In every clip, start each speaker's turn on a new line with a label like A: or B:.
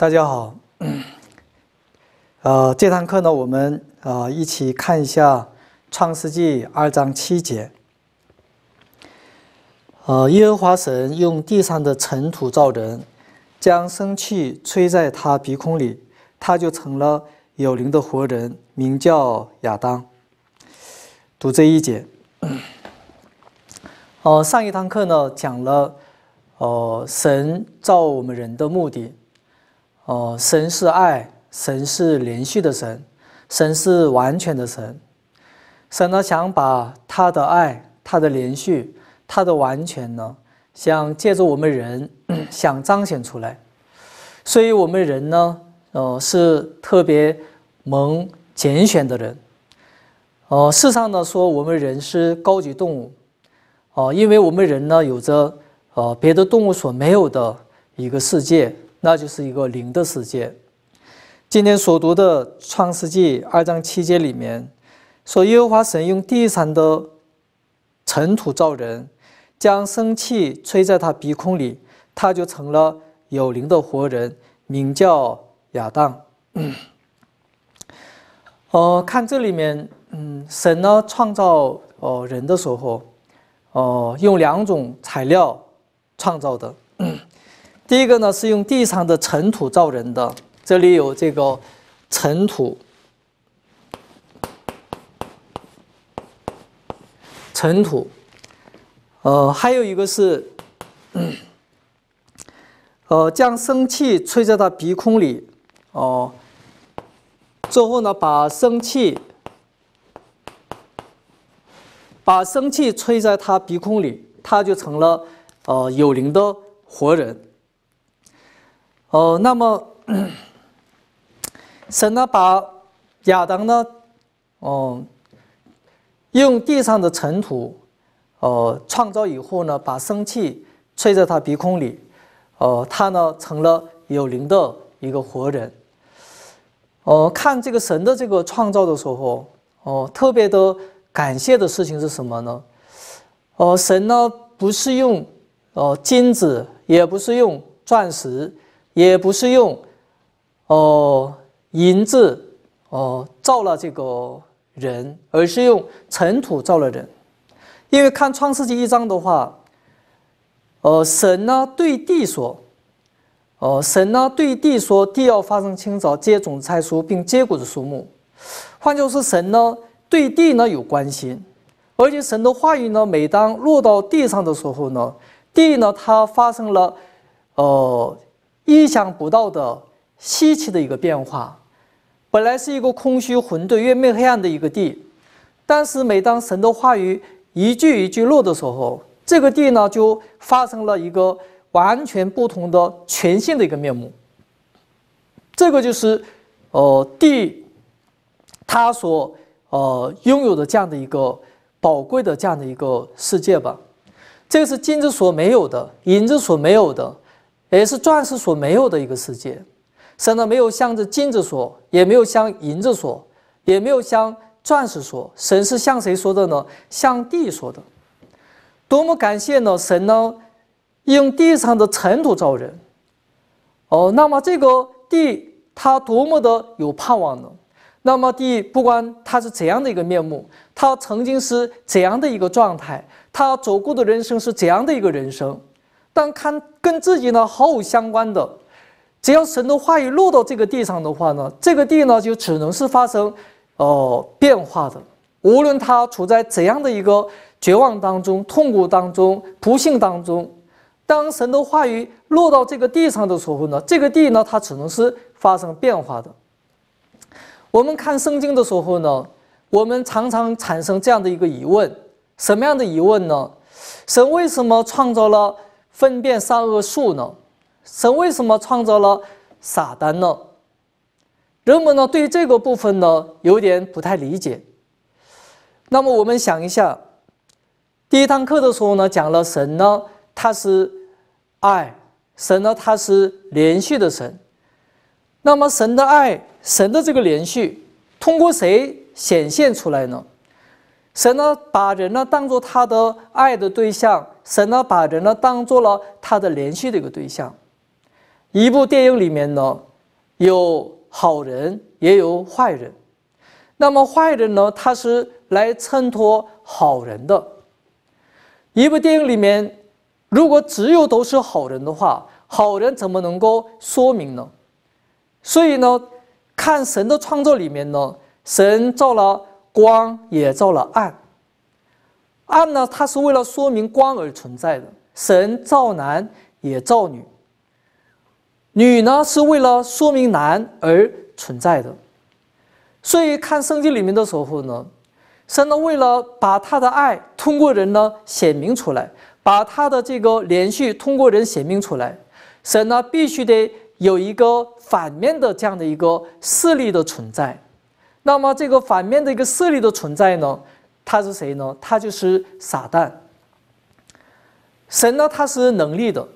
A: 大家好，呃，这堂课呢，我们呃一起看一下《创世纪》二章七节，呃，耶和华神用地上的尘土造人，将生气吹在他鼻孔里，他就成了有灵的活人，名叫亚当。读这一节，呃，上一堂课呢讲了，呃，神造我们人的目的。哦，神是爱，神是连续的神，神是完全的神。神呢，想把他的爱、他的连续、他的完全呢，想借助我们人，想 彰显出来。所以我们人呢，呃，是特别蒙拣选的人。呃，世上呢，说我们人是高级动物，哦，因为我们人呢，有着呃别的动物所没有的一个世界。那就是一个灵的世界。今天所读的《创世纪》二章七节里面说：“耶和华神用地上的尘土造人，将生气吹在他鼻孔里，他就成了有灵的活人，名叫亚当。”哦，看这里面，嗯，神呢创造哦人的时候，哦用两种材料创造的。第一个呢是用地上的尘土造人的，这里有这个尘土，尘土，呃，还有一个是，呃，将生气吹在他鼻孔里，哦，最后呢，把生气，把生气吹在他鼻孔里，他就成了，呃，有灵的活人。哦，那么 神呢，把亚当呢，哦，用地上的尘土，哦，创造以后呢，把生气吹在他鼻孔里，哦，他呢成了有灵的一个活人。哦，看这个神的这个创造的时候，哦，特别的感谢的事情是什么呢？哦，神呢不是用哦金子，也不是用钻石。也不是用，哦，银子哦造了这个人，而是用尘土造了人。因为看《创世纪》一章的话，呃，神呢对地说，呃，神呢对地说，地要发生清早，结种子树，并结果子树木。换句话是，神呢对地呢有关心，而且神的话语呢，每当落到地上的时候呢，地呢它发生了，哦。意想不到的稀奇的一个变化，本来是一个空虚混沌、月面黑暗的一个地，但是每当神的话语一句一句落的时候，这个地呢就发生了一个完全不同的全新的一个面目。这个就是，呃，地它所呃拥有的这样的一个宝贵的这样的一个世界吧。这个是金子所没有的，银子所没有的。也是钻石所没有的一个世界，神呢没有向着金子说，也没有向银子说，也没有向钻石说，神是向谁说的呢？向地说的，多么感谢呢！神呢，用地上的尘土造人。哦，那么这个地，他多么的有盼望呢？那么地，不管他是怎样的一个面目，他曾经是怎样的一个状态，他走过的人生是怎样的一个人生，当看。跟自己呢毫无相关的，只要神的话语落到这个地上的话呢，这个地呢就只能是发生，呃变化的。无论他处在怎样的一个绝望当中、痛苦当中、不幸当中，当神的话语落到这个地上的时候呢，这个地呢它只能是发生变化的。我们看圣经的时候呢，我们常常产生这样的一个疑问：什么样的疑问呢？神为什么创造了？分辨善恶术呢？神为什么创造了撒旦呢？人们呢对这个部分呢有点不太理解。那么我们想一下，第一堂课的时候呢讲了神呢，他是爱，神呢他是连续的神。那么神的爱，神的这个连续，通过谁显现出来呢？神呢，把人呢当做他的爱的对象；神呢，把人呢当做了他的联系的一个对象。一部电影里面呢，有好人也有坏人。那么坏人呢，他是来衬托好人的。一部电影里面，如果只有都是好人的话，好人怎么能够说明呢？所以呢，看神的创作里面呢，神造了。光也照了暗，暗呢，它是为了说明光而存在的。神造男也造女，女呢是为了说明男而存在的。所以看圣经里面的时候呢，神呢为了把他的爱通过人呢显明出来，把他的这个连续通过人显明出来，神呢必须得有一个反面的这样的一个势力的存在。那么这个反面的一个势力的存在呢，他是谁呢？他就是撒旦。神呢，他是能力的，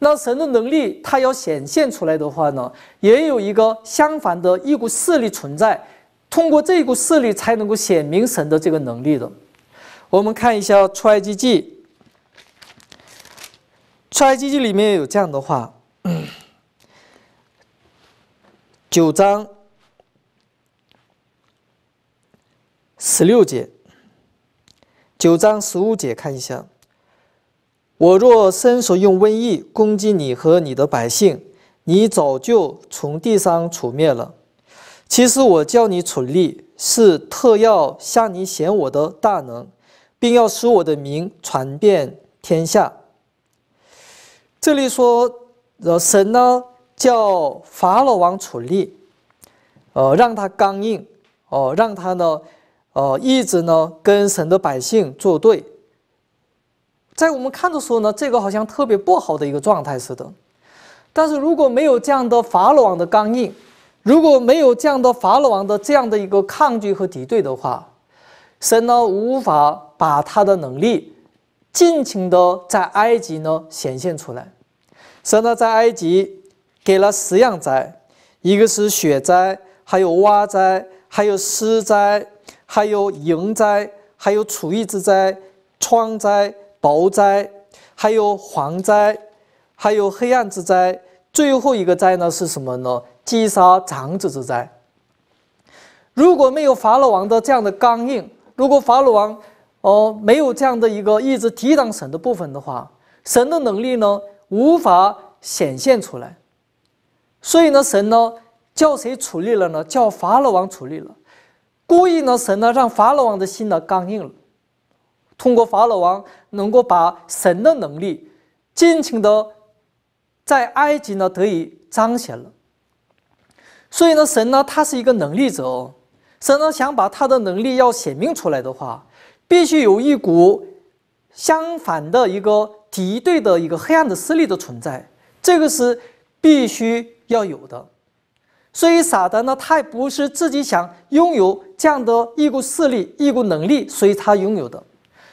A: 那神的能力，它要显现出来的话呢，也有一个相反的一股势力存在，通过这股势力才能够显明神的这个能力的。我们看一下出埃及记，出埃及记里面有这样的话，九章。十六节，九章十五节，看一下。我若伸手用瘟疫攻击你和你的百姓，你早就从地上除灭了。其实我叫你除力，是特要向你显我的大能，并要使我的名传遍天下。这里说，呃，神呢叫法老王除力，呃，让他刚硬，哦，让他呢。哦，一直呢跟神的百姓作对，在我们看的时候呢，这个好像特别不好的一个状态似的。但是如果没有这样的法老王的刚硬，如果没有这样的法老王的这样的一个抗拒和敌对的话，神呢无法把他的能力尽情的在埃及呢显现出来。神呢在埃及给了十样灾，一个是雪灾，还有蛙灾，还有湿灾。还有淫灾，还有楚疫之灾，疮灾、雹灾，还有蝗灾，还有黑暗之灾。最后一个灾呢是什么呢？击杀长子之灾。如果没有法老王的这样的刚硬，如果法老王哦没有这样的一个一直抵挡神的部分的话，神的能力呢无法显现出来。所以呢，神呢叫谁处理了呢？叫法老王处理了。故意呢，神呢让法老王的心呢刚硬了，通过法老王能够把神的能力尽情的在埃及呢得以彰显了。所以呢，神呢他是一个能力者，神呢想把他的能力要显明出来的话，必须有一股相反的一个敌对的一个黑暗的势力的存在，这个是必须要有的。所以，撒旦呢，他也不是自己想拥有这样的，一股势力，一股能力，所以他拥有的，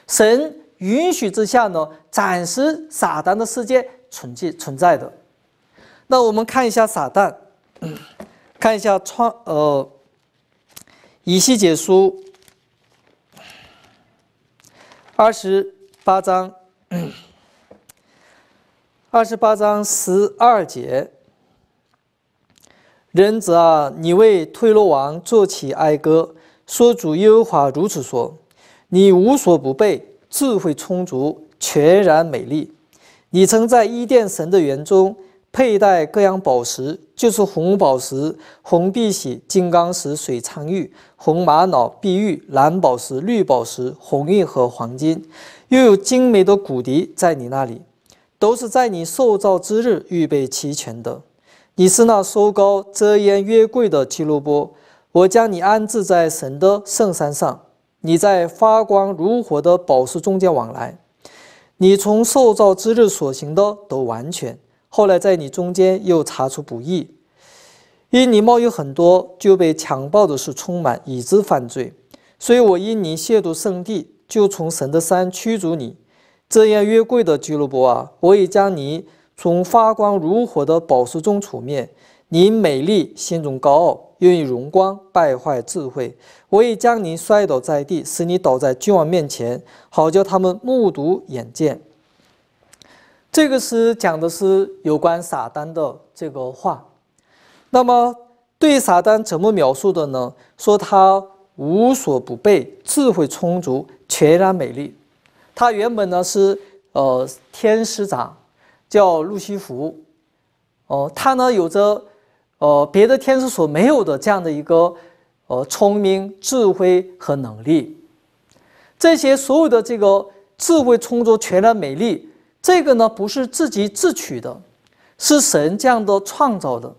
A: 神允许之下呢，暂时撒旦的世界存在存在的。那我们看一下撒旦，看一下创，呃，《以西结书》二十八章，二十八章十二节。仁子啊，你为推罗王作起哀歌，说主耶和华如此说：你无所不备，智慧充足，全然美丽。你曾在伊甸神的园中佩戴各样宝石，就是红宝石、红碧玺、金刚石、水苍玉、红玛瑙、碧玉、蓝宝石、绿宝石、红玉和黄金，又有精美的骨笛在你那里，都是在你受造之日预备齐全的。你是那收高遮掩约柜的基路波，我将你安置在神的圣山上。你在发光如火的宝石中间往来。你从受造之日所行的都完全，后来在你中间又查出不义。因你冒有很多就被强暴的事充满，以致犯罪，所以我因你亵渎圣地，就从神的山驱逐你。遮掩约柜的基路波啊，我也将你。从发光如火的宝石中出面，你美丽，心中高傲，愿意荣光败坏智慧。我已将你摔倒在地，使你倒在君王面前，好叫他们目睹眼见。这个诗讲的是有关撒旦的这个话。那么对撒旦怎么描述的呢？说他无所不备，智慧充足，全然美丽。他原本呢是呃天使长。叫路西弗，哦，他呢有着，呃，别的天使所没有的这样的一个，呃，聪明、智慧和能力，这些所有的这个智慧、充足、全然美丽，这个呢不是自己自取的，是神这样的创造的，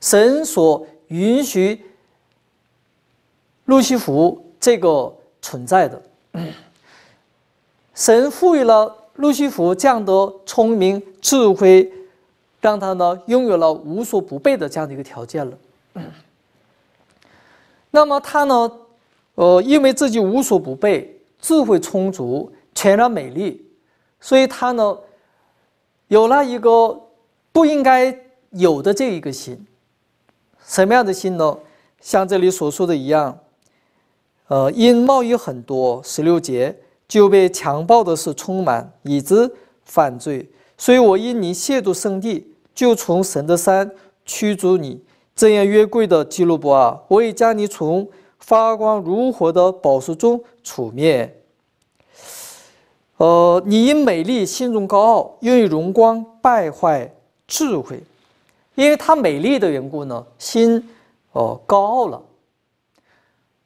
A: 神所允许路西弗这个存在的，神赋予了。路西弗这样的聪明智慧，让他呢拥有了无所不备的这样的一个条件了。那么他呢，呃，因为自己无所不备，智慧充足，全然美丽，所以他呢有了一个不应该有的这一个心。什么样的心呢？像这里所说的一样，呃，因贸易很多，十六节。就被强暴的事充满，以致犯罪。所以我因你亵渎圣地，就从神的山驱逐你。这样约柜的基路伯啊，我已将你从发光如火的宝石中除灭。呃，你因美丽心中高傲，因为荣光败坏智慧。因为他美丽的缘故呢，心哦高傲了。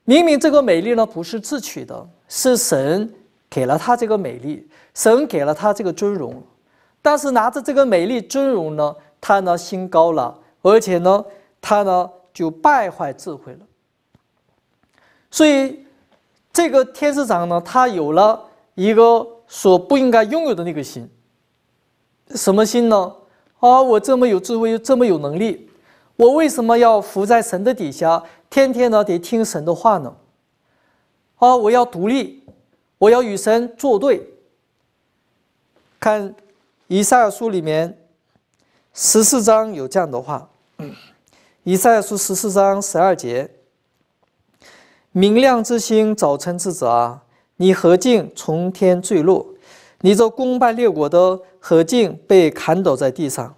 A: 明明这个美丽呢不是自取的，是神。给了他这个美丽，神给了他这个尊荣，但是拿着这个美丽尊荣呢，他呢心高了，而且呢，他呢就败坏智慧了。所以，这个天使长呢，他有了一个所不应该拥有的那个心。什么心呢？啊，我这么有智慧，又这么有能力，我为什么要伏在神的底下，天天呢得听神的话呢？啊，我要独立。我要与神作对。看以赛亚书里面十四章有这样的话：以赛亚书十四章十二节，明亮之星，早晨之子啊，你何竟从天坠落？你这功败列国的何竟被砍倒在地上？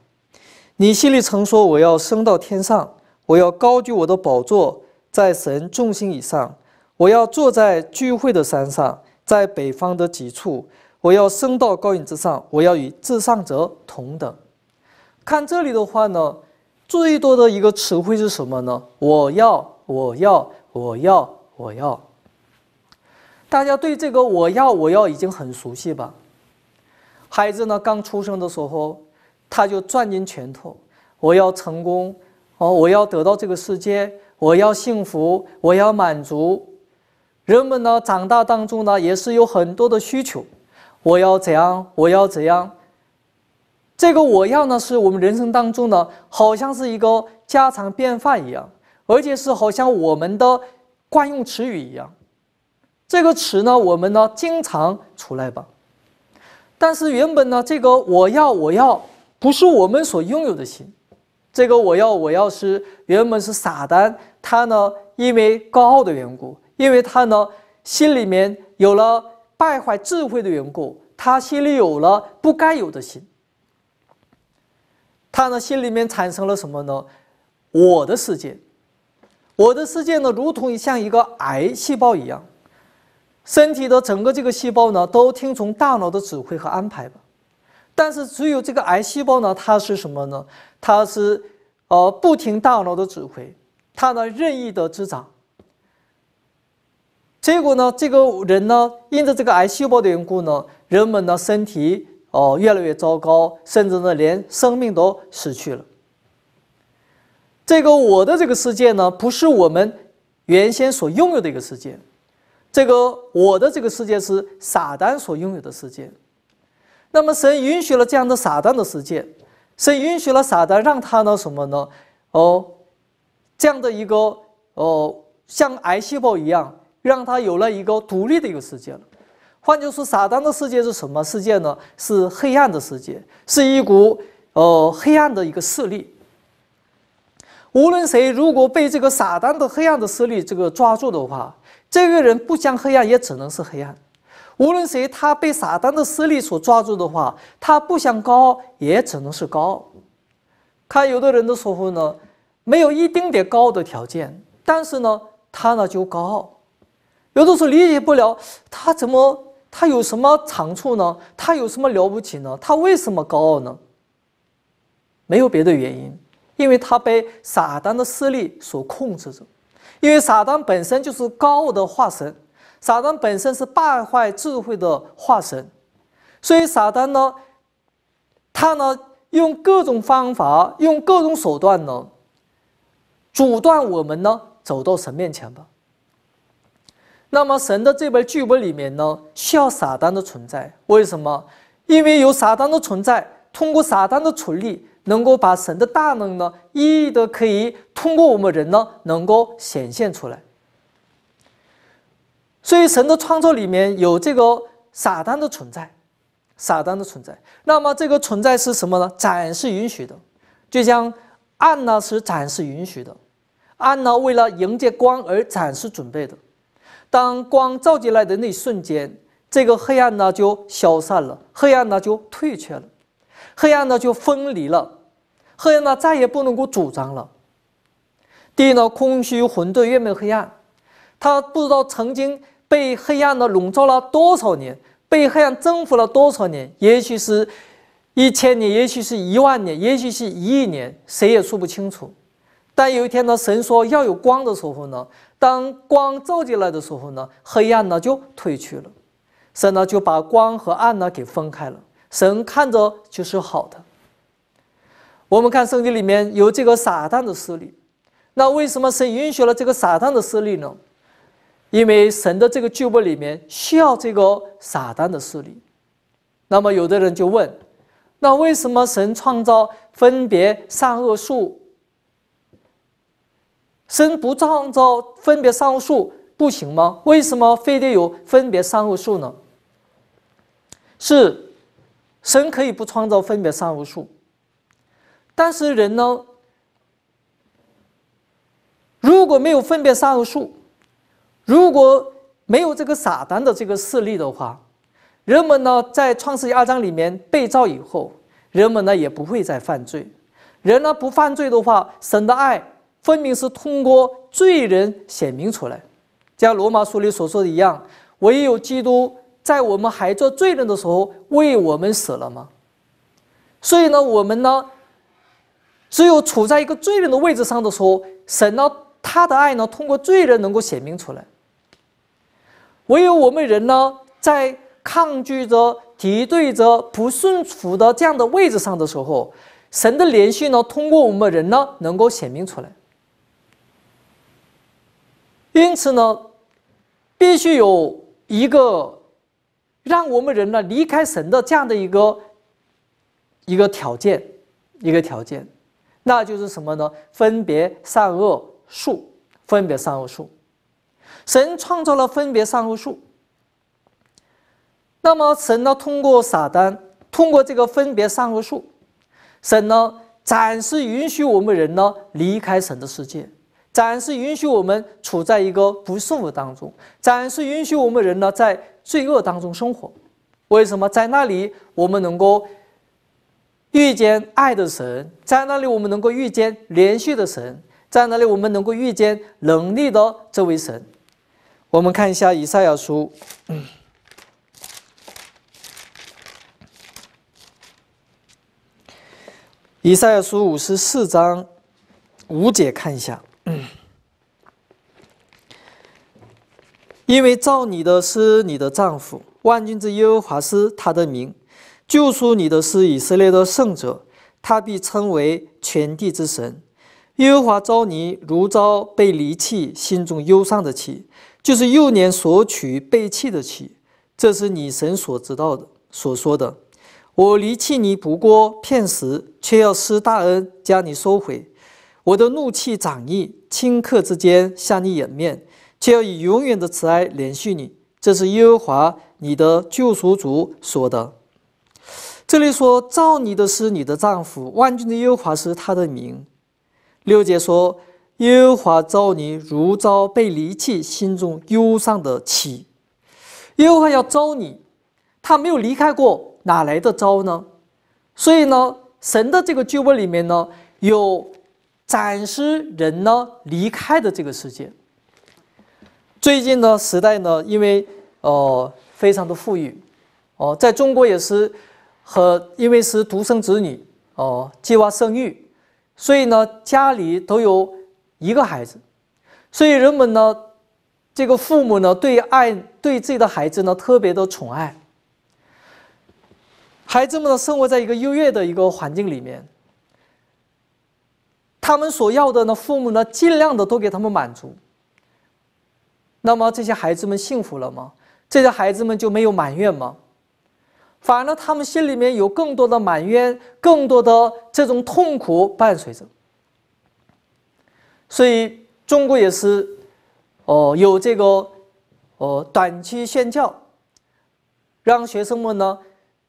A: 你心里曾说：“我要升到天上，我要高举我的宝座，在神众星以上，我要坐在聚会的山上。”在北方的几处，我要升到高云之上，我要与至上者同等。看这里的话呢，最多的一个词汇是什么呢？我要，我要，我要，我要。大家对这个“我要，我要”已经很熟悉吧？孩子呢，刚出生的时候，他就攥紧拳头：“我要成功！哦，我要得到这个世界，我要幸福，我要满足。”人们呢，长大当中呢，也是有很多的需求。我要怎样？我要怎样？这个“我要”呢，是我们人生当中呢，好像是一个家常便饭一样，而且是好像我们的惯用词语一样。这个词呢，我们呢经常出来吧。但是原本呢，这个“我要，我要”不是我们所拥有的心。这个“我要，我要”是原本是撒旦，他呢因为高傲的缘故。因为他呢，心里面有了败坏智慧的缘故，他心里有了不该有的心。他呢，心里面产生了什么呢？我的世界，我的世界呢，如同像一个癌细胞一样，身体的整个这个细胞呢，都听从大脑的指挥和安排吧。但是，只有这个癌细胞呢，它是什么呢？它是呃，不听大脑的指挥，它呢，任意的滋长。结果呢？这个人呢，因着这个癌细胞的缘故呢，人们呢身体哦越来越糟糕，甚至呢连生命都失去了。这个我的这个世界呢，不是我们原先所拥有的一个世界，这个我的这个世界是撒旦所拥有的世界。那么神允许了这样的撒旦的世界，神允许了撒旦，让他呢什么呢？哦，这样的一个哦，像癌细胞一样。让他有了一个独立的一个世界了。换句话说，撒旦的世界是什么世界呢？是黑暗的世界，是一股呃黑暗的一个势力。无论谁，如果被这个撒旦的黑暗的势力这个抓住的话，这个人不想黑暗也只能是黑暗。无论谁，他被撒旦的势力所抓住的话，他不想高也只能是高。看有的人的时候呢，没有一丁点高的条件，但是呢，他呢就高傲。有的时候理解不了，他怎么他有什么长处呢？他有什么了不起呢？他为什么高傲呢？没有别的原因，因为他被撒旦的势力所控制着。因为撒旦本身就是高傲的化身，撒旦本身是败坏智慧的化身，所以撒旦呢，他呢用各种方法，用各种手段呢，阻断我们呢走到神面前吧。那么，神的这本剧本里面呢，需要撒旦的存在。为什么？因为有撒旦的存在，通过撒旦的存立，能够把神的大能呢，一一的可以通过我们人呢，能够显现出来。所以，神的创作里面有这个撒旦的存在，撒旦的存在。那么，这个存在是什么呢？展示允许的，就像暗呢是展示允许的，暗呢为了迎接光而展示准备的。当光照进来的那一瞬间，这个黑暗呢就消散了，黑暗呢就退却了，黑暗呢就分离了，黑暗呢再也不能够主张了。地呢空虚混沌，没有黑暗，他不知道曾经被黑暗呢笼罩了多少年，被黑暗征服了多少年，也许是一千年，也许是一万年，也许是一亿年，谁也说不清楚。但有一天呢，神说要有光的时候呢。当光照进来的时候呢，黑暗呢就褪去了，神呢就把光和暗呢给分开了。神看着就是好的。我们看圣经里面有这个撒旦的势力，那为什么神允许了这个撒旦的势力呢？因为神的这个救恩里面需要这个撒旦的势力。那么有的人就问，那为什么神创造分别善恶树？神不创造分别三恶树不行吗？为什么非得有分别三恶树呢？是神可以不创造分别三恶树，但是人呢？如果没有分别三恶树，如果没有这个撒旦的这个势力的话，人们呢在创世纪二章里面被造以后，人们呢也不会再犯罪。人呢不犯罪的话，神的爱。分明是通过罪人显明出来，像罗马书里所说的一样，唯有基督在我们还做罪人的时候为我们死了吗？所以呢，我们呢，只有处在一个罪人的位置上的时候，神呢，他的爱呢，通过罪人能够显明出来。唯有我们人呢，在抗拒着、敌对着、不顺服的这样的位置上的时候，神的怜系呢，通过我们人呢，能够显明出来。因此呢，必须有一个让我们人呢离开神的这样的一个一个条件，一个条件，那就是什么呢？分别善恶术，分别善恶术。神创造了分别善恶术，那么神呢，通过撒旦，通过这个分别善恶术，神呢暂时允许我们人呢离开神的世界。暂时允许我们处在一个不顺当中，暂时允许我们人呢在罪恶当中生活。为什么在那里我们能够遇见爱的神？在那里我们能够遇见连续的神？在那里我们能够遇见能力的这位神？我们看一下以赛亚书，以赛亚书五十四章五节，看一下。因为造你的是你的丈夫，万军之耶和华是他的名；救赎你的是以色列的圣者，他必称为全地之神。耶和华召你，如遭被离弃、心中忧伤的气，就是幼年所取被弃的气。这是你神所知道的、所说的。我离弃你，不过片时，却要施大恩，将你收回。我的怒气长抑。顷刻之间向你掩面，却要以永远的慈爱连续你。这是耶和华你的救赎主说的。这里说造你的是你的丈夫，万军的耶和华是他的名。六姐说耶和华造你如遭被离弃心中忧伤的妻。耶和华要招你，他没有离开过，哪来的招呢？所以呢，神的这个救恩里面呢有。展示人呢离开的这个世界。最近呢，时代呢，因为呃非常的富裕，哦，在中国也是和因为是独生子女哦，计划生育，所以呢家里都有一个孩子，所以人们呢这个父母呢对爱对自己的孩子呢特别的宠爱，孩子们呢生活在一个优越的一个环境里面。他们所要的呢，父母呢，尽量的都给他们满足。那么这些孩子们幸福了吗？这些孩子们就没有埋怨吗？反而呢，他们心里面有更多的埋怨，更多的这种痛苦伴随着。所以中国也是，哦，有这个，哦，短期宣教，让学生们呢，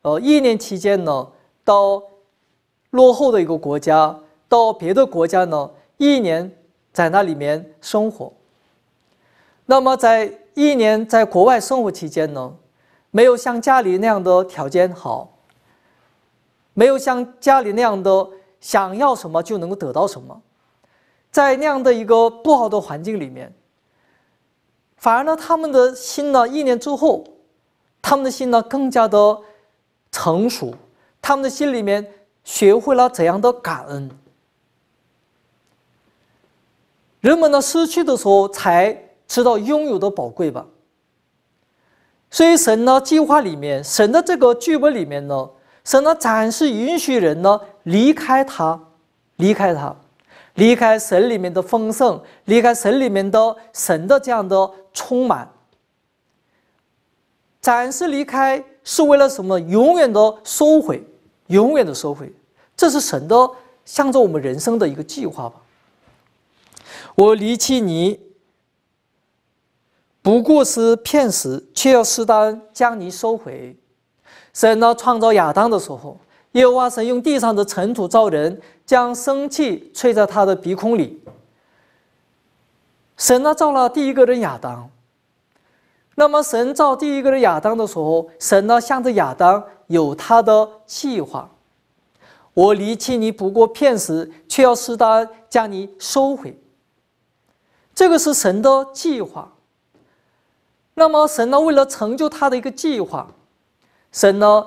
A: 呃，一年期间呢，到落后的一个国家。到别的国家呢，一年在那里面生活。那么在一年在国外生活期间呢，没有像家里那样的条件好，没有像家里那样的想要什么就能够得到什么，在那样的一个不好的环境里面，反而呢，他们的心呢，一年之后，他们的心呢更加的成熟，他们的心里面学会了怎样的感恩。人们呢失去的时候才知道拥有的宝贵吧。所以神呢计划里面，神的这个剧本里面呢，神呢暂时允许人呢离开他，离开他，离开神里面的丰盛，离开神里面的神的这样的充满。暂时离开是为了什么？永远的收回，永远的收回，这是神的向着我们人生的一个计划吧。我离弃你，不过是骗时，却要适当将你收回。神呢创造亚当的时候，耶和华神用地上的尘土造人，将生气吹在他的鼻孔里。神呢造了第一个人亚当。那么，神造第一个人亚当的时候，神呢向着亚当有他的计划。我离弃你，不过片时，却要适当将你收回。这个是神的计划。那么神呢，为了成就他的一个计划，神呢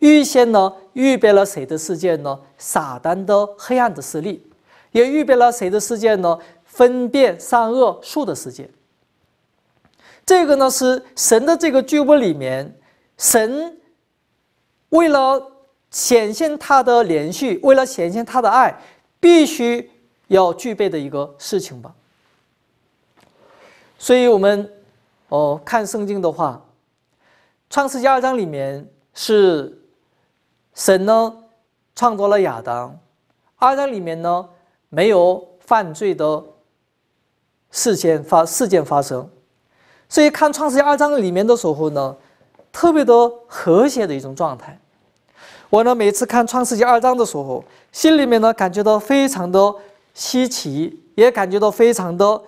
A: 预先呢预备了谁的事件呢？撒旦的黑暗的势力，也预备了谁的事件呢？分辨善恶术的事件。这个呢是神的这个剧本里面，神为了显现他的连续，为了显现他的爱，必须要具备的一个事情吧。所以我们哦看圣经的话，《创世纪》二章里面是神呢创造了亚当，二章里面呢没有犯罪的事件发事件发生，所以看《创世纪》二章里面的时候呢，特别的和谐的一种状态。我呢每次看《创世纪》二章的时候，心里面呢感觉到非常的稀奇，也感觉到非常的。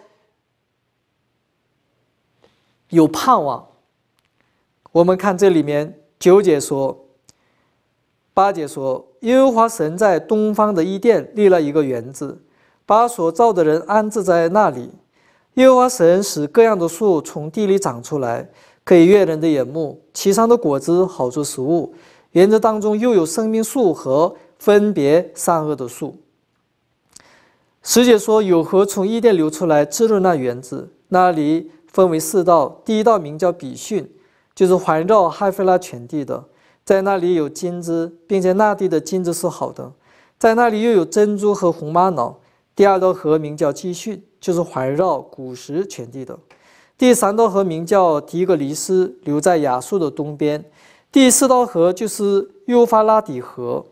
A: 有盼望。我们看这里面，九姐说：“八姐说，耶和华神在东方的伊甸立了一个园子，把所造的人安置在那里。耶和华神使各样的树从地里长出来，可以悦人的眼目，其上的果子好做食物。园子当中又有生命树和分别善恶的树。十姐说，有河从伊甸流出来，滋润那园子，那里。”分为四道，第一道名叫比逊，就是环绕哈菲拉全地的，在那里有金子，并且那地的金子是好的，在那里又有珍珠和红玛瑙。第二道河名叫基逊，就是环绕古时全地的。第三道河名叫迪格尼斯，留在亚述的东边。第四道河就是幼发拉底河。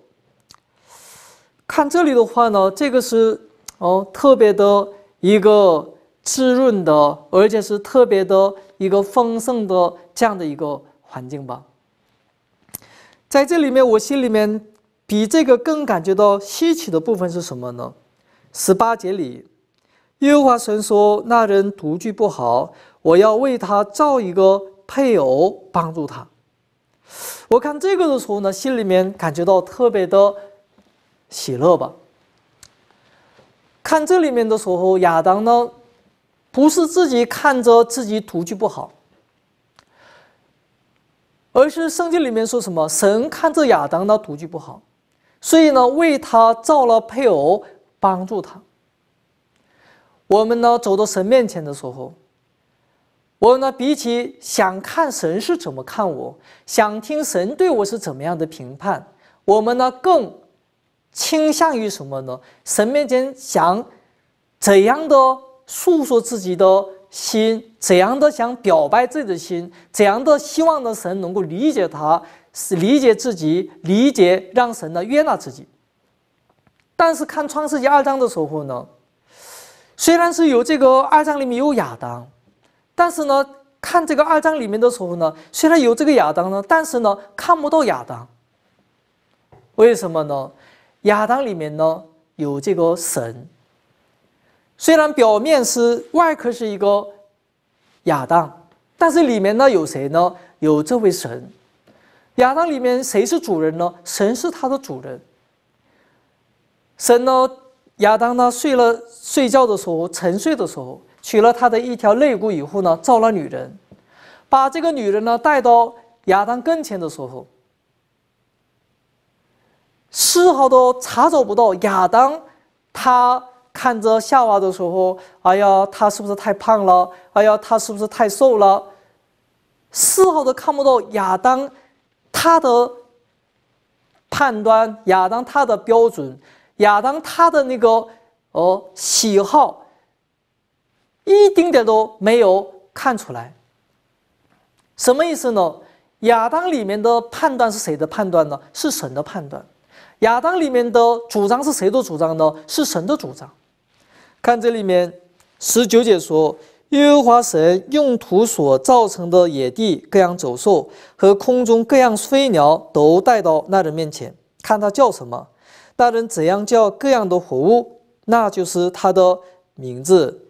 A: 看这里的话呢，这个是哦，特别的一个。滋润的，而且是特别的一个丰盛的这样的一个环境吧。在这里面，我心里面比这个更感觉到稀奇的部分是什么呢？十八节里，和华神说：“那人独居不好，我要为他造一个配偶，帮助他。”我看这个的时候呢，心里面感觉到特别的喜乐吧。看这里面的时候，亚当呢。不是自己看着自己图具不好，而是圣经里面说什么？神看着亚当的图具不好，所以呢为他造了配偶帮助他。我们呢走到神面前的时候，我呢比起想看神是怎么看，我想听神对我是怎么样的评判，我们呢更倾向于什么呢？神面前想怎样的？诉说自己的心，怎样的想表白自己的心，怎样的希望呢？神能够理解他，理解自己，理解让神呢悦纳自己。但是看创世纪二章的时候呢，虽然是有这个二章里面有亚当，但是呢，看这个二章里面的时候呢，虽然有这个亚当呢，但是呢看不到亚当。为什么呢？亚当里面呢有这个神。虽然表面是外壳是一个亚当，但是里面呢有谁呢？有这位神。亚当里面谁是主人呢？神是他的主人。神呢，亚当呢睡了睡觉的时候，沉睡的时候，取了他的一条肋骨以后呢，造了女人。把这个女人呢带到亚当跟前的时候，丝毫都查找不到亚当，他。看着夏娃的时候，哎呀，她是不是太胖了？哎呀，她是不是太瘦了？丝毫都看不到亚当他的判断，亚当他的标准，亚当他的那个哦喜好，一丁点都没有看出来。什么意思呢？亚当里面的判断是谁的判断呢？是神的判断。亚当里面的主张是谁的主张呢？是神的主张。看这里面，十九节说，耶和华神用土所造成的野地各样走兽和空中各样飞鸟都带到那人面前，看他叫什么，那人怎样叫各样的活物，那就是他的名字。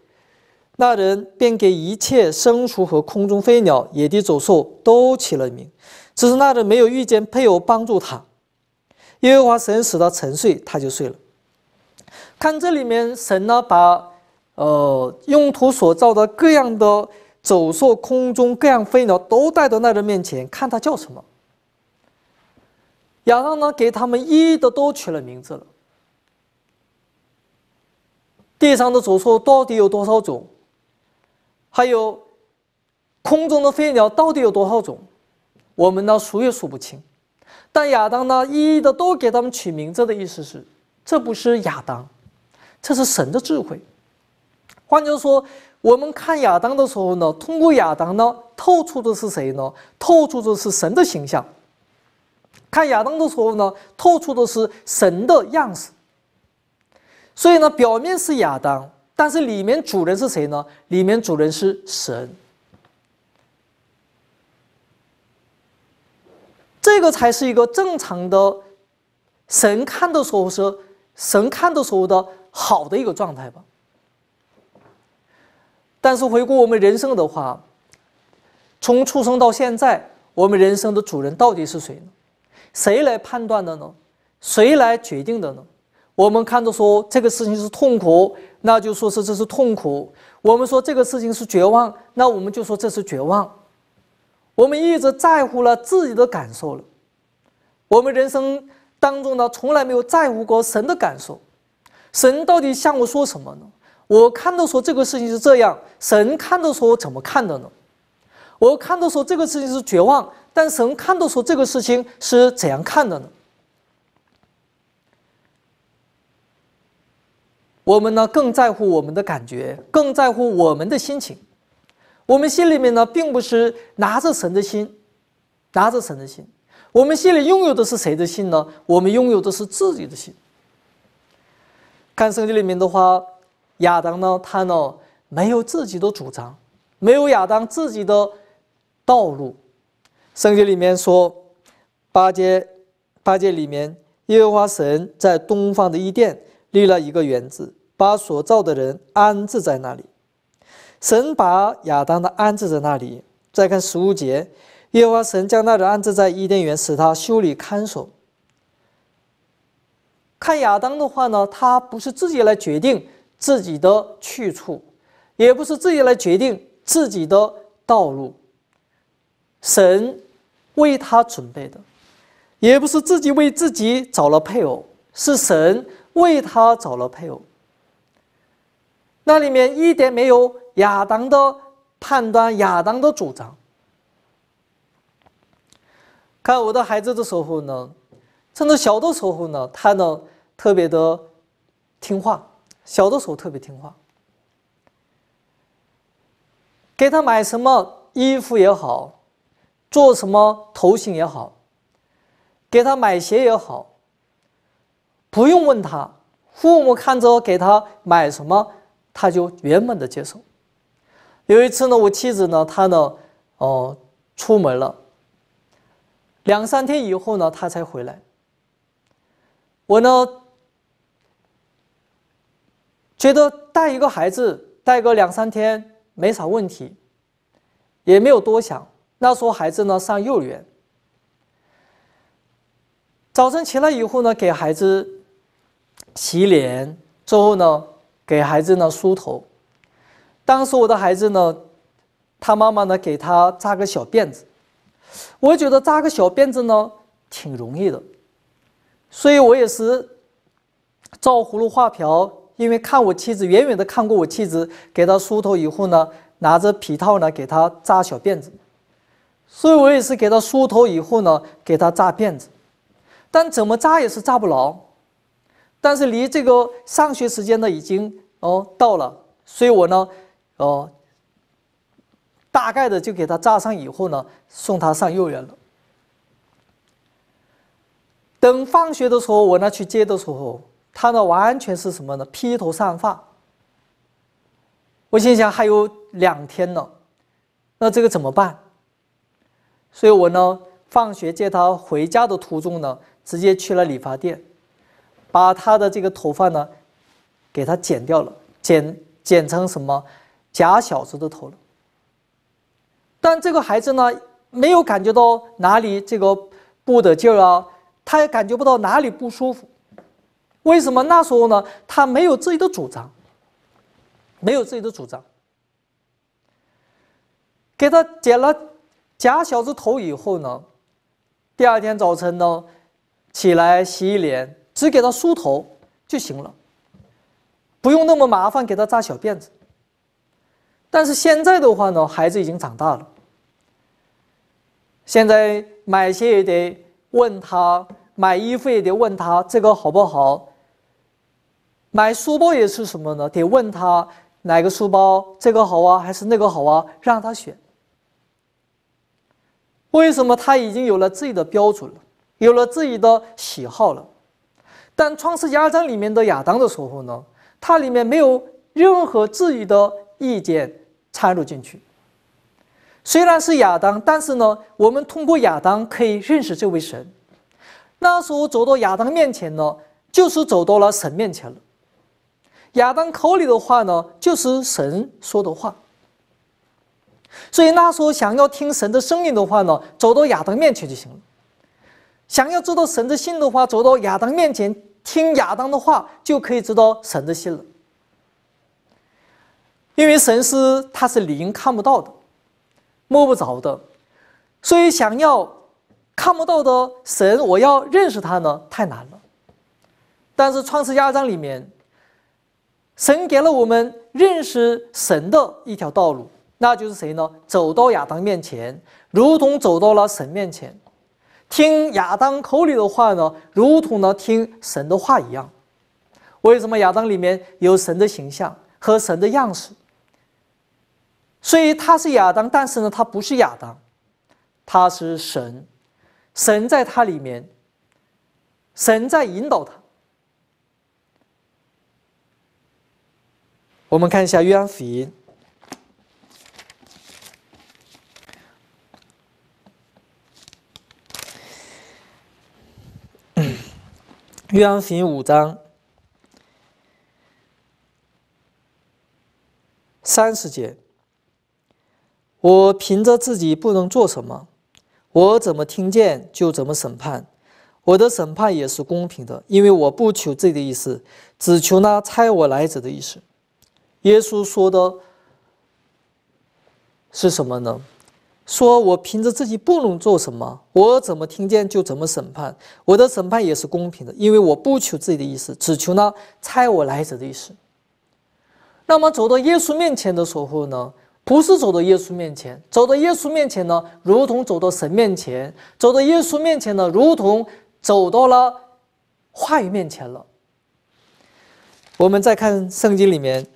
A: 那人便给一切牲畜和空中飞鸟、野地走兽都起了名，只是那人没有遇见配偶帮助他。耶和华神使他沉睡，他就睡了。看这里面，神呢把，呃，用途所造的各样的走兽、空中各样飞鸟都带到那人面前，看他叫什么。亚当呢给他们一一的都取了名字了。地上的走兽到底有多少种？还有，空中的飞鸟到底有多少种？我们呢数也数不清，但亚当呢一一的都给他们取名字的意思是，这不是亚当。这是神的智慧，换句话说，我们看亚当的时候呢，通过亚当呢透出的是谁呢？透出的是神的形象。看亚当的时候呢，透出的是神的样式。所以呢，表面是亚当，但是里面主人是谁呢？里面主人是神。这个才是一个正常的神看的时候是神看的时候的。好的一个状态吧，但是回顾我们人生的话，从出生到现在，我们人生的主人到底是谁呢？谁来判断的呢？谁来决定的呢？我们看到说这个事情是痛苦，那就说是这是痛苦；我们说这个事情是绝望，那我们就说这是绝望。我们一直在乎了自己的感受了，我们人生当中呢，从来没有在乎过神的感受。神到底向我说什么呢？我看到说这个事情是这样，神看到说怎么看的呢？我看到说这个事情是绝望，但神看到说这个事情是怎样看的呢？我们呢更在乎我们的感觉，更在乎我们的心情。我们心里面呢并不是拿着神的心，拿着神的心。我们心里拥有的是谁的心呢？我们拥有的是自己的心。看圣经里面的话，亚当呢，他呢没有自己的主张，没有亚当自己的道路。圣经里面说，八戒，八戒里面，耶和华神在东方的伊甸立了一个园子，把所造的人安置在那里。神把亚当的安置在那里。再看十五节，耶和华神将那人安置在伊甸园，使他修理看守。看亚当的话呢，他不是自己来决定自己的去处，也不是自己来决定自己的道路。神为他准备的，也不是自己为自己找了配偶，是神为他找了配偶。那里面一点没有亚当的判断，亚当的主张。看我的孩子的时候呢。甚至小的时候呢，他呢特别的听话，小的时候特别听话。给他买什么衣服也好，做什么头型也好，给他买鞋也好，不用问他，父母看着给他买什么，他就圆满的接受。有一次呢，我妻子呢，她呢，哦，出门了，两三天以后呢，她才回来。我呢，觉得带一个孩子带个两三天没啥问题，也没有多想。那时候孩子呢上幼儿园，早晨起来以后呢，给孩子洗脸，之后呢给孩子呢梳头。当时我的孩子呢，他妈妈呢给他扎个小辫子，我觉得扎个小辫子呢挺容易的。所以，我也是照葫芦画瓢，因为看我妻子远远的看过我妻子给她梳头以后呢，拿着皮套呢给她扎小辫子，所以我也是给她梳头以后呢，给她扎辫子，但怎么扎也是扎不牢，但是离这个上学时间呢已经哦到了，所以我呢哦大概的就给她扎上以后呢，送她上幼儿园了。等放学的时候，我呢去接的时候，他呢完全是什么呢？披头散发。我心想还有两天呢，那这个怎么办？所以我呢放学接他回家的途中呢，直接去了理发店，把他的这个头发呢，给他剪掉了，剪剪成什么假小子的头了。但这个孩子呢，没有感觉到哪里这个不得劲儿啊。他也感觉不到哪里不舒服，为什么那时候呢？他没有自己的主张，没有自己的主张。给他剪了假小子头以后呢，第二天早晨呢，起来洗脸，只给他梳头就行了，不用那么麻烦给他扎小辫子。但是现在的话呢，孩子已经长大了，现在买鞋也得问他买衣服也得问他这个好不好，买书包也是什么呢？得问他哪个书包这个好啊，还是那个好啊，让他选。为什么他已经有了自己的标准了，有了自己的喜好了？但创世纪二章里面的亚当的时候呢，他里面没有任何自己的意见掺入进去。虽然是亚当，但是呢，我们通过亚当可以认识这位神。那时候走到亚当面前呢，就是走到了神面前了。亚当口里的话呢，就是神说的话。所以那时候想要听神的声音的话呢，走到亚当面前就行了。想要知道神的心的话，走到亚当面前听亚当的话，就可以知道神的心了。因为神是他是灵看不到的。摸不着的，所以想要看不到的神，我要认识他呢，太难了。但是创世家亚里面，神给了我们认识神的一条道路，那就是谁呢？走到亚当面前，如同走到了神面前，听亚当口里的话呢，如同呢听神的话一样。为什么亚当里面有神的形象和神的样式？所以他是亚当，但是呢，他不是亚当，他是神，神在他里面，神在引导他。我们看一下《约押福音》，《约押福音》五章三十节。我凭着自己不能做什么，我怎么听见就怎么审判，我的审判也是公平的，因为我不求自己的意思，只求呢猜我来者的意思。耶稣说的是什么呢？说我凭着自己不能做什么，我怎么听见就怎么审判，我的审判也是公平的，因为我不求自己的意思，只求呢猜我来者的意思。那么走到耶稣面前的时候呢？不是走到耶稣面前，走到耶稣面前呢，如同走到神面前；走到耶稣面前呢，如同走到了话语面前了。我们再看圣经里面，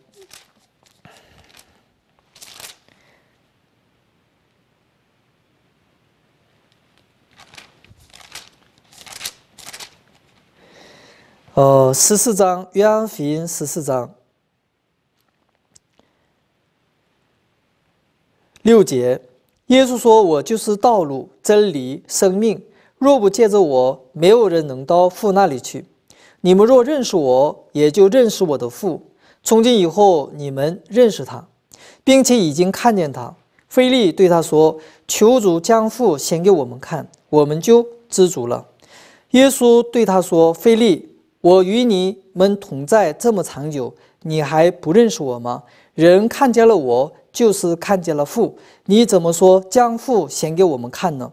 A: 呃，十四章约翰福音十四章。六节，耶稣说：“我就是道路、真理、生命。若不借着我，没有人能到父那里去。你们若认识我，也就认识我的父。从今以后，你们认识他，并且已经看见他。”菲利对他说：“求主将父显给我们看，我们就知足了。”耶稣对他说：“菲利，我与你们同在这么长久，你还不认识我吗？人看见了我。”就是看见了父，你怎么说将父显给我们看呢？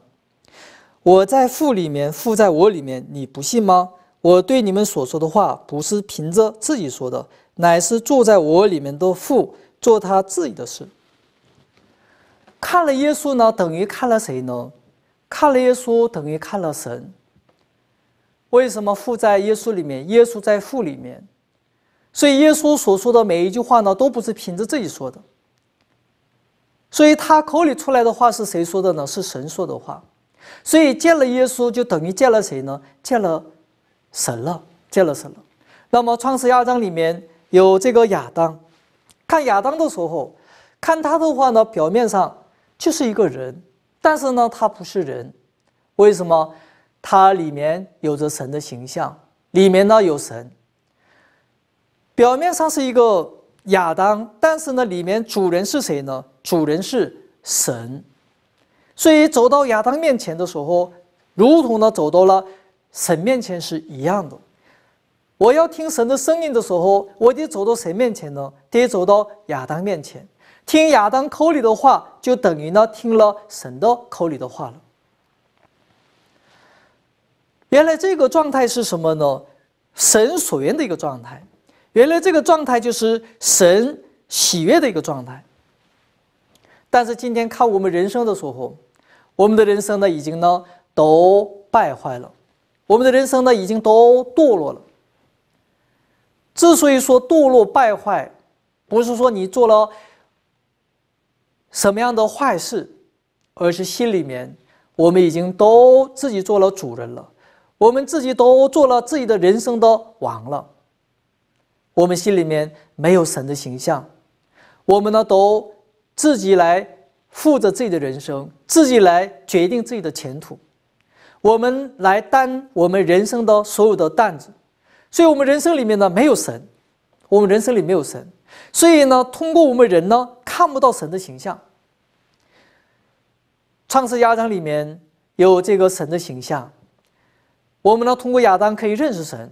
A: 我在父里面，父在我里面，你不信吗？我对你们所说的话，不是凭着自己说的，乃是住在我里面的父做他自己的事。看了耶稣呢，等于看了谁呢？看了耶稣，等于看了神。为什么父在耶稣里面，耶稣在父里面？所以耶稣所说的每一句话呢，都不是凭着自己说的。所以他口里出来的话是谁说的呢？是神说的话。所以见了耶稣就等于见了谁呢？见了神了，见了神了。那么创世亚章里面有这个亚当，看亚当的时候，看他的话呢，表面上就是一个人，但是呢，他不是人，为什么？他里面有着神的形象，里面呢有神。表面上是一个亚当，但是呢，里面主人是谁呢？主人是神，所以走到亚当面前的时候，如同呢走到了神面前是一样的。我要听神的声音的时候，我得走到谁面前呢？得走到亚当面前，听亚当口里的话，就等于呢听了神的口里的话了。原来这个状态是什么呢？神所愿的一个状态。原来这个状态就是神喜悦的一个状态。但是今天看我们人生的时候，我们的人生呢已经呢都败坏了，我们的人生呢已经都堕落了。之所以说堕落败坏，不是说你做了什么样的坏事，而是心里面我们已经都自己做了主人了，我们自己都做了自己的人生的王了。我们心里面没有神的形象，我们呢都。自己来负责自己的人生，自己来决定自己的前途，我们来担我们人生的所有的担子，所以我们人生里面呢没有神，我们人生里没有神，所以呢，通过我们人呢看不到神的形象。创世亚当里面有这个神的形象，我们呢通过亚当可以认识神，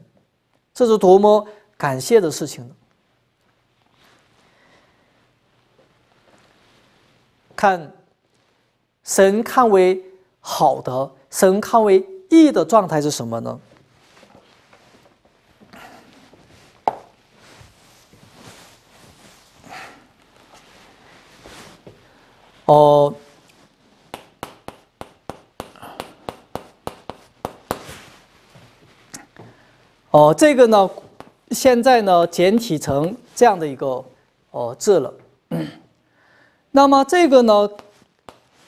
A: 这是多么感谢的事情！看，神看为好的，神看为义的状态是什么呢？哦，哦，这个呢，现在呢，简体成这样的一个哦字了。那么这个呢？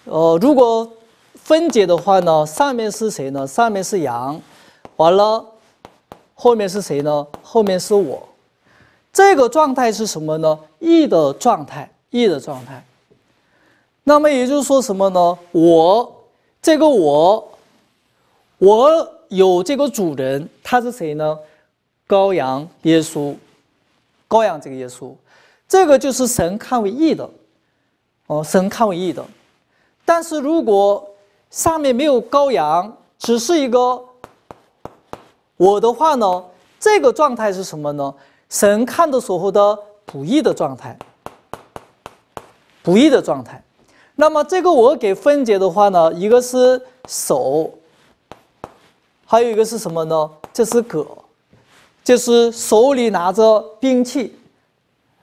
A: 呃，如果分解的话呢，上面是谁呢？上面是羊，完了，后面是谁呢？后面是我。这个状态是什么呢？义的状态，义的状态。那么也就是说什么呢？我这个我，我有这个主人，他是谁呢？羔羊耶稣，羔羊这个耶稣，这个就是神看为义的。哦，神抗议的，但是如果上面没有羔羊，只是一个我的话呢？这个状态是什么呢？神看的时候的不义的状态，不义的状态。那么这个我给分解的话呢？一个是手，还有一个是什么呢？这是戈，就是手里拿着兵器，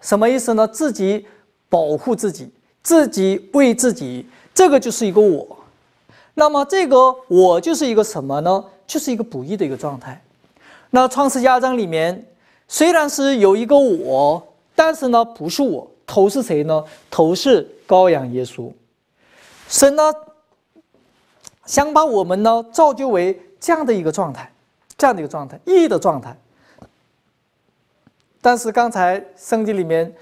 A: 什么意思呢？自己保护自己。自己为自己，这个就是一个我。那么这个我就是一个什么呢？就是一个不义的一个状态。那创世家章里面虽然是有一个我，但是呢不是我，头是谁呢？头是羔羊耶稣，神呢想把我们呢造就为这样的一个状态，这样的一个状态义的状态。但是刚才圣经里面。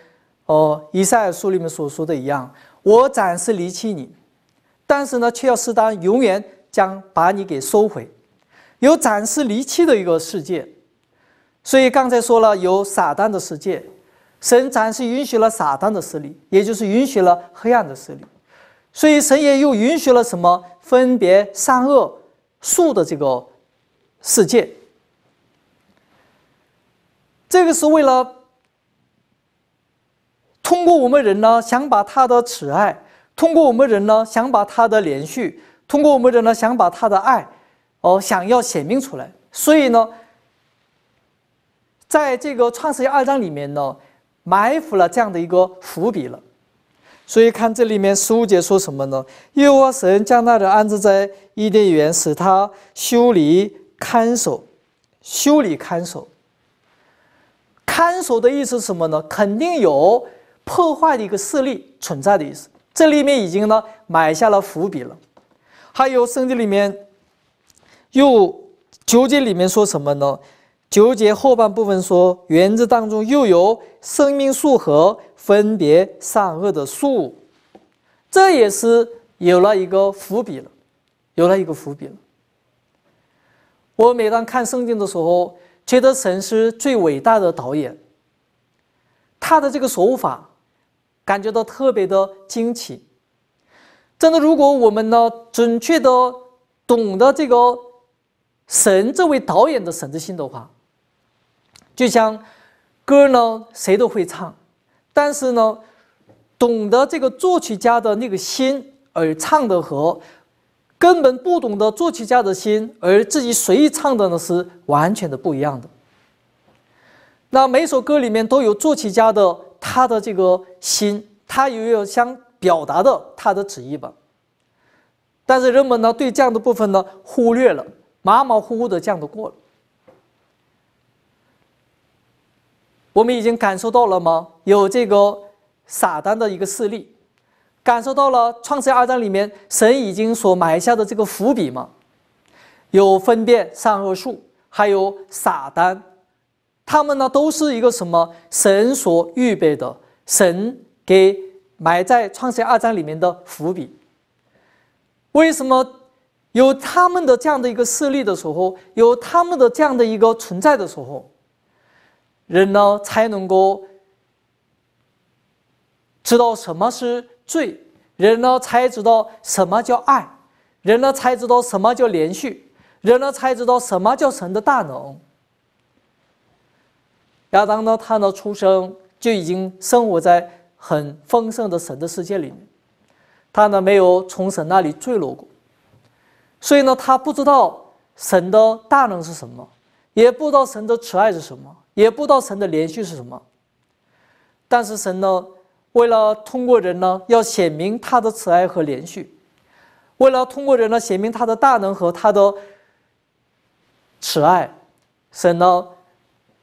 A: 哦，以赛尔书里面所说的一样，我暂时离弃你，但是呢，却要适当永远将把你给收回，有暂时离弃的一个世界，所以刚才说了有撒旦的世界，神暂时允许了撒旦的势力，也就是允许了黑暗的势力，所以神也又允许了什么分别善恶术的这个世界，这个是为了。通过我们人呢，想把他的慈爱；通过我们人呢，想把他的连续；通过我们人呢，想把他的爱，哦，想要显明出来。所以呢，在这个创世纪二章里面呢，埋伏了这样的一个伏笔了。所以看这里面十五节说什么呢？耶和华神将那人安置在伊甸园，使他修理看守，修理看守。看守的意思什么呢？肯定有。破坏的一个势力存在的意思，这里面已经呢埋下了伏笔了。还有圣经里面，又纠结里面说什么呢？纠结后半部分说，园子当中又有生命树和分别善恶的树，这也是有了一个伏笔了，有了一个伏笔了。我每当看圣经的时候，觉得神是最伟大的导演，他的这个手法。感觉到特别的惊奇。真的，如果我们呢准确的懂得这个神这位导演的神之心的话，就像歌呢谁都会唱，但是呢懂得这个作曲家的那个心而唱的和，根本不懂得作曲家的心而自己随意唱的呢是完全的不一样的。那每首歌里面都有作曲家的。他的这个心，他也有想表达的他的旨意吧。但是人们呢，对这样的部分呢，忽略了，马马虎虎的这样的过了。我们已经感受到了吗？有这个撒旦的一个势力，感受到了创世二章里面神已经所埋下的这个伏笔吗？有分辨善恶术，还有撒旦。他们呢，都是一个什么神所预备的？神给埋在创世二章里面的伏笔。为什么有他们的这样的一个势力的时候，有他们的这样的一个存在的时候，人呢才能够知道什么是罪？人呢才知道什么叫爱？人呢才知道什么叫连续？人呢才知道什么叫神的大能？亚当呢，他呢出生就已经生活在很丰盛的神的世界里面，他呢没有从神那里坠落过，所以呢，他不知道神的大能是什么，也不知道神的慈爱是什么，也不知道神的连续是什么。但是神呢，为了通过人呢，要显明他的慈爱和连续，为了通过人呢，显明他的大能和他的慈爱，神呢。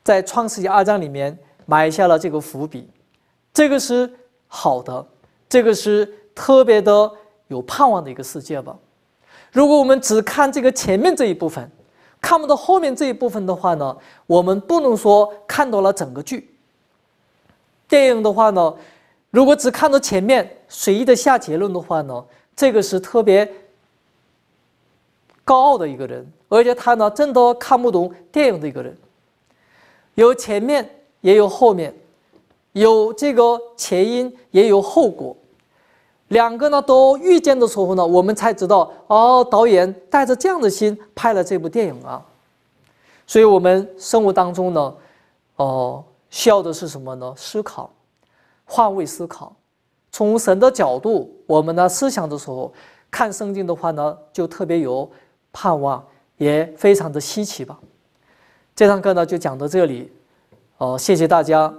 A: 在《创世纪》二章里面埋下了这个伏笔，这个是好的，这个是特别的有盼望的一个世界吧。如果我们只看这个前面这一部分，看不到后面这一部分的话呢，我们不能说看到了整个剧。电影的话呢，如果只看到前面随意的下结论的话呢，这个是特别高傲的一个人，而且他呢真的看不懂电影的一个人。有前面也有后面，有这个前因也有后果，两个呢都遇见的时候呢，我们才知道哦，导演带着这样的心拍了这部电影啊。所以我们生活当中呢，哦，需要的是什么呢？思考，换位思考，从神的角度，我们呢思想的时候，看圣经的话呢，就特别有盼望，也非常的稀奇吧。这堂课呢就讲到这里，哦，谢谢大家。